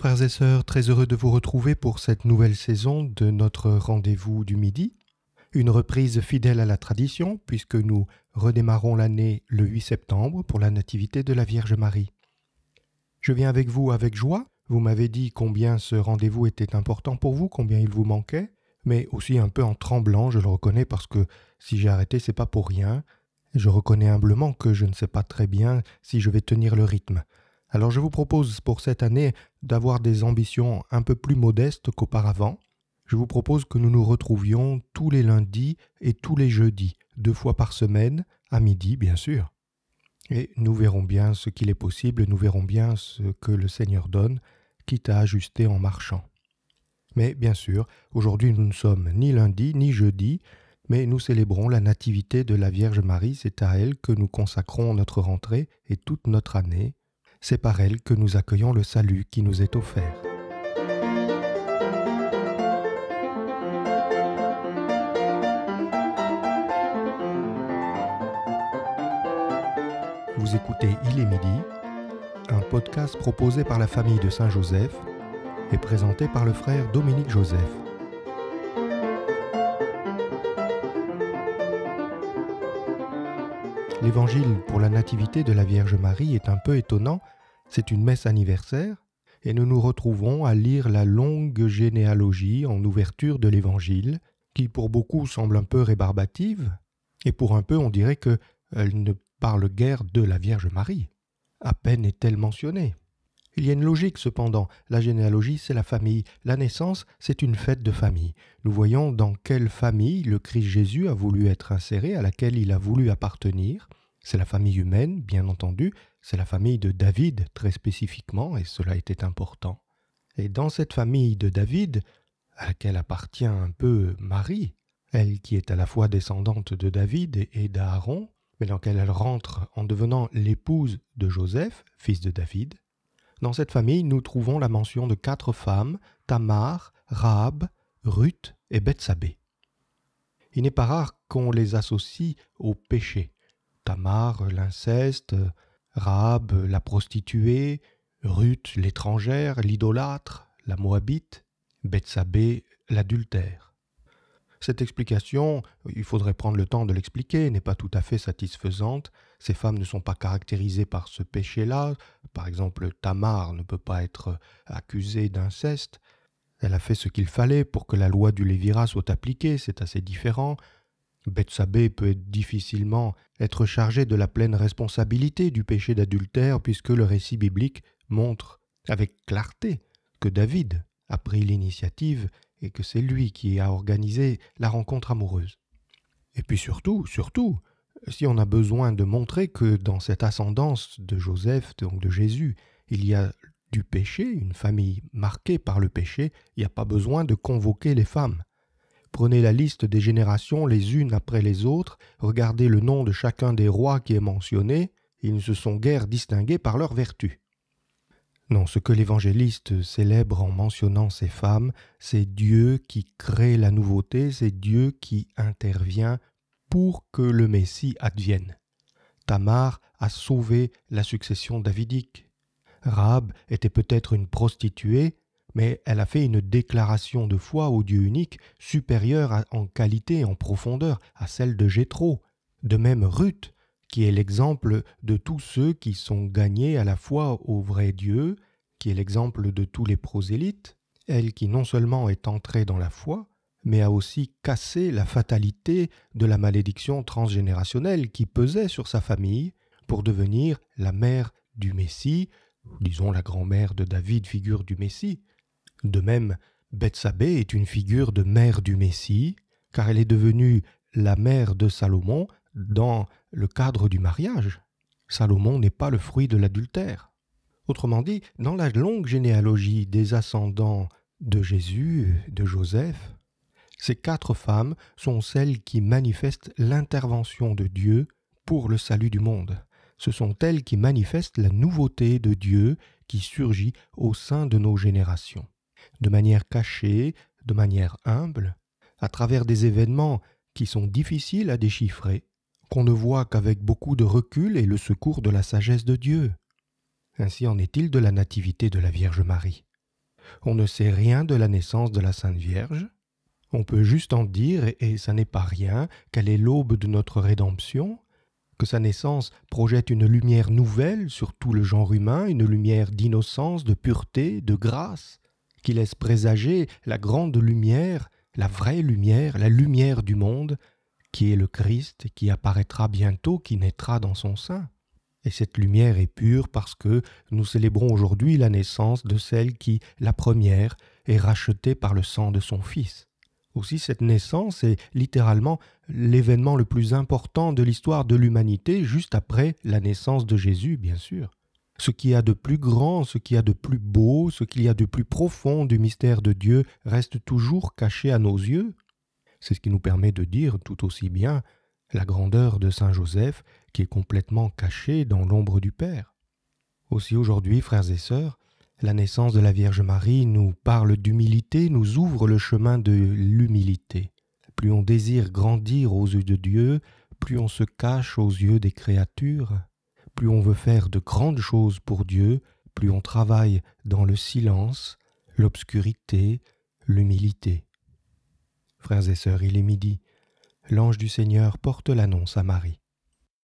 Frères et sœurs, très heureux de vous retrouver pour cette nouvelle saison de notre rendez-vous du midi, une reprise fidèle à la tradition puisque nous redémarrons l'année le 8 septembre pour la Nativité de la Vierge Marie. Je viens avec vous avec joie, vous m'avez dit combien ce rendez-vous était important pour vous, combien il vous manquait, mais aussi un peu en tremblant, je le reconnais parce que si j'ai arrêté, c'est pas pour rien. Je reconnais humblement que je ne sais pas très bien si je vais tenir le rythme. Alors je vous propose pour cette année d'avoir des ambitions un peu plus modestes qu'auparavant. Je vous propose que nous nous retrouvions tous les lundis et tous les jeudis, deux fois par semaine, à midi bien sûr. Et nous verrons bien ce qu'il est possible, nous verrons bien ce que le Seigneur donne, quitte à ajuster en marchant. Mais bien sûr, aujourd'hui nous ne sommes ni lundi ni jeudi, mais nous célébrons la Nativité de la Vierge Marie, c'est à elle que nous consacrons notre rentrée et toute notre année c'est par elle que nous accueillons le salut qui nous est offert. Vous écoutez Il est midi, un podcast proposé par la famille de Saint-Joseph et présenté par le frère Dominique Joseph. L'évangile pour la nativité de la Vierge Marie est un peu étonnant, c'est une messe anniversaire, et nous nous retrouvons à lire la longue généalogie en ouverture de l'évangile, qui pour beaucoup semble un peu rébarbative, et pour un peu on dirait que elle ne parle guère de la Vierge Marie. À peine est-elle mentionnée. Il y a une logique cependant. La généalogie, c'est la famille. La naissance, c'est une fête de famille. Nous voyons dans quelle famille le Christ Jésus a voulu être inséré, à laquelle il a voulu appartenir. C'est la famille humaine, bien entendu, c'est la famille de David très spécifiquement, et cela était important. Et dans cette famille de David, à laquelle appartient un peu Marie, elle qui est à la fois descendante de David et d'Aaron, mais dans laquelle elle rentre en devenant l'épouse de Joseph, fils de David, dans cette famille, nous trouvons la mention de quatre femmes, Tamar, Rahab, Ruth et Bethsabée. Il n'est pas rare qu'on les associe au péché. Tamar, l'inceste, Rahab, la prostituée, Ruth, l'étrangère, l'idolâtre, la moabite, Bethsabée, l'adultère. Cette explication, il faudrait prendre le temps de l'expliquer, n'est pas tout à fait satisfaisante. Ces femmes ne sont pas caractérisées par ce péché-là, par exemple, Tamar ne peut pas être euh, accusée d'inceste. Elle a fait ce qu'il fallait pour que la loi du Lévira soit appliquée, c'est assez différent. Bethsabée peut difficilement être chargée de la pleine responsabilité du péché d'adultère puisque le récit biblique montre avec clarté que David a pris l'initiative et que c'est lui qui a organisé la rencontre amoureuse. Et puis surtout, surtout, si on a besoin de montrer que dans cette ascendance de Joseph, donc de Jésus, il y a du péché, une famille marquée par le péché, il n'y a pas besoin de convoquer les femmes. Prenez la liste des générations les unes après les autres, regardez le nom de chacun des rois qui est mentionné, ils ne se sont guère distingués par leur vertu. Non, ce que l'évangéliste célèbre en mentionnant ces femmes, c'est Dieu qui crée la nouveauté, c'est Dieu qui intervient pour que le Messie advienne. Tamar a sauvé la succession davidique. Rab était peut-être une prostituée, mais elle a fait une déclaration de foi au Dieu unique supérieure en qualité et en profondeur à celle de Jéthro. De même Ruth, qui est l'exemple de tous ceux qui sont gagnés à la foi au vrai Dieu, qui est l'exemple de tous les prosélytes, elle qui non seulement est entrée dans la foi, mais a aussi cassé la fatalité de la malédiction transgénérationnelle qui pesait sur sa famille pour devenir la mère du Messie, disons la grand-mère de David, figure du Messie. De même, Bethsabée est une figure de mère du Messie, car elle est devenue la mère de Salomon dans le cadre du mariage. Salomon n'est pas le fruit de l'adultère. Autrement dit, dans la longue généalogie des ascendants de Jésus, de Joseph, ces quatre femmes sont celles qui manifestent l'intervention de Dieu pour le salut du monde. Ce sont elles qui manifestent la nouveauté de Dieu qui surgit au sein de nos générations. De manière cachée, de manière humble, à travers des événements qui sont difficiles à déchiffrer, qu'on ne voit qu'avec beaucoup de recul et le secours de la sagesse de Dieu. Ainsi en est-il de la nativité de la Vierge Marie. On ne sait rien de la naissance de la Sainte Vierge, on peut juste en dire, et ça n'est pas rien, qu'elle est l'aube de notre rédemption, que sa naissance projette une lumière nouvelle sur tout le genre humain, une lumière d'innocence, de pureté, de grâce, qui laisse présager la grande lumière, la vraie lumière, la lumière du monde, qui est le Christ, qui apparaîtra bientôt, qui naîtra dans son sein. Et cette lumière est pure parce que nous célébrons aujourd'hui la naissance de celle qui, la première, est rachetée par le sang de son Fils. Aussi, cette naissance est littéralement l'événement le plus important de l'histoire de l'humanité, juste après la naissance de Jésus, bien sûr. Ce qui a de plus grand, ce qui a de plus beau, ce qu'il y a de plus profond du mystère de Dieu reste toujours caché à nos yeux. C'est ce qui nous permet de dire tout aussi bien la grandeur de Saint Joseph qui est complètement cachée dans l'ombre du Père. Aussi aujourd'hui, frères et sœurs, la naissance de la Vierge Marie nous parle d'humilité, nous ouvre le chemin de l'humilité. Plus on désire grandir aux yeux de Dieu, plus on se cache aux yeux des créatures, plus on veut faire de grandes choses pour Dieu, plus on travaille dans le silence, l'obscurité, l'humilité. Frères et sœurs, il est midi. L'ange du Seigneur porte l'annonce à Marie.